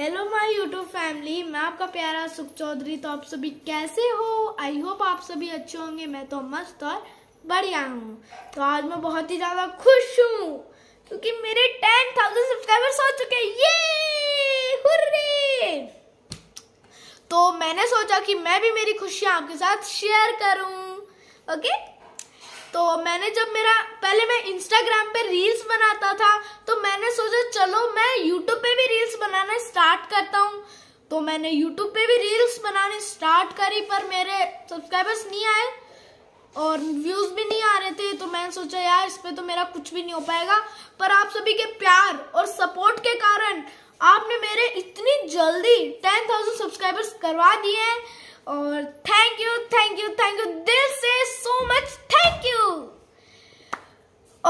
hello my YouTube family मैं आपका प्यारा सुख चौधरी तो आप सभी कैसे हो आई होप आप सभी अच्छे होंगे मैं तो मस्त और बढ़िया हूँ तो आज मैं बहुत ही ज़्यादा खुश हूँ क्योंकि मेरे टेन थाउजेंड सब्सक्राइबर्स हो चुके ये हुर्रे तो मैंने सोचा कि मैं भी मेरी खुशियाँ आपके साथ शेयर करूँ ओके तो मैंने जब मेरा पहले मैं इंस्टाग्राम पे रील्स बनाता था तो मैंने सोचा चलो मैं यूट्यूब पे भी रील्स बनाना स्टार्ट करता हूँ तो मैंने यूट्यूब पे भी रील्स बनाने स्टार्ट करी पर मेरे सब्सक्राइबर्स नहीं आए और व्यूज भी नहीं आ रहे थे तो मैंने सोचा यार इस पर तो मेरा कुछ भी नहीं हो पाएगा पर आप सभी के प्यार और सपोर्ट के कारण आपने मेरे इतनी जल्दी टेन थाउजेंड सब्सक्राइबर्स करवा दिए हैं और thank you thank you thank you दिल से सो मच थैंक यू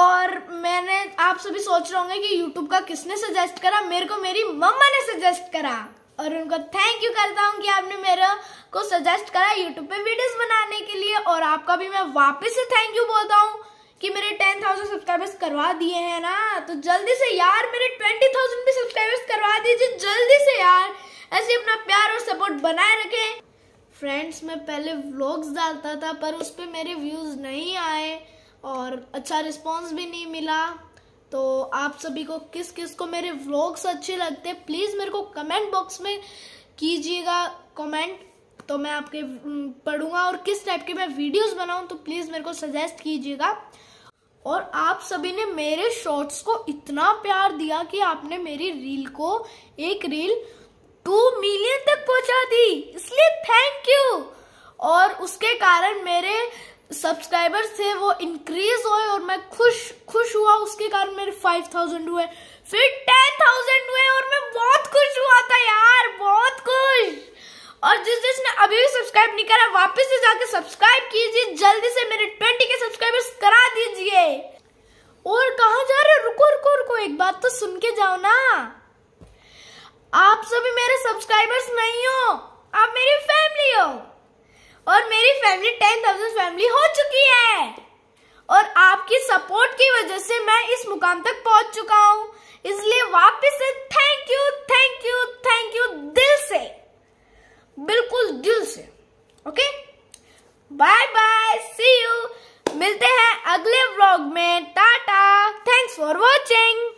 और मैंने आप सभी सोच रहे होंगे कि YouTube का किसने सजेस्ट करा मेरे को मेरी मम्मा ने सजेस्ट करा और उनको थैंक यू करता हूँ कि आपने मेरे को सजेस्ट करा YouTube पे वीडियोस बनाने के लिए और आपका भी मैं वापस से थैंक यू बोलता हूँ कि मेरे 10,000 सब्सक्राइबर्स करवा दिए हैं ना तो जल्दी से यार मेरे ट्वेंटी थाउजेंड भी सब्सक्राइबर्स करवा दीजिए जल्दी से यार ऐसे अपना प्यार और सपोर्ट बनाए रखे फ्रेंड्स मैं पहले व्लॉग्स डालता था पर उस पर मेरे व्यूज़ नहीं आए और अच्छा रिस्पॉन्स भी नहीं मिला तो आप सभी को किस किस को मेरे व्लॉग्स अच्छे लगते हैं प्लीज़ मेरे को कमेंट बॉक्स में कीजिएगा कमेंट तो मैं आपके पढ़ूंगा और किस टाइप के मैं वीडियोस बनाऊं तो प्लीज़ मेरे को सजेस्ट कीजिएगा और आप सभी ने मेरे शॉर्ट्स को इतना प्यार दिया कि आपने मेरी रील को एक रील टू मिलियन तक पहुंचा दी इसलिए थैंक यू और उसके कारण मेरे सब्सक्राइबर्स थे वो इंक्रीज हुए और मैं खुश खुश हुआ उसके कारण मेरे फाइव थाउजेंड हुए फिर टेन थाउजेंड हुए और मैं बहुत खुश हुआ था यार बहुत खुश और जिस जिसने अभी भी सब्सक्राइब नहीं करा वापस से जाके सब्सक्राइब कीजिए जल्दी से मेरे ट्वेंटी के सब्सक्राइबर्स करा दीजिए और कहा जा रहे रुको रुको रुको एक बात तो सुन के जाओ ना आप सभी मेरे सब्सक्राइबर्स नहीं हो फैमिली टेन थाउजेंड फैमिली हो चुकी है और आपकी सपोर्ट की वजह से मैं इस मुकाम तक पहुंच चुका हूं इसलिए वापस से thank you thank you thank you दिल से बिल्कुल दिल से okay bye bye see you मिलते हैं अगले व्लॉग में टाटा थैंक्स फॉर वॉचिंग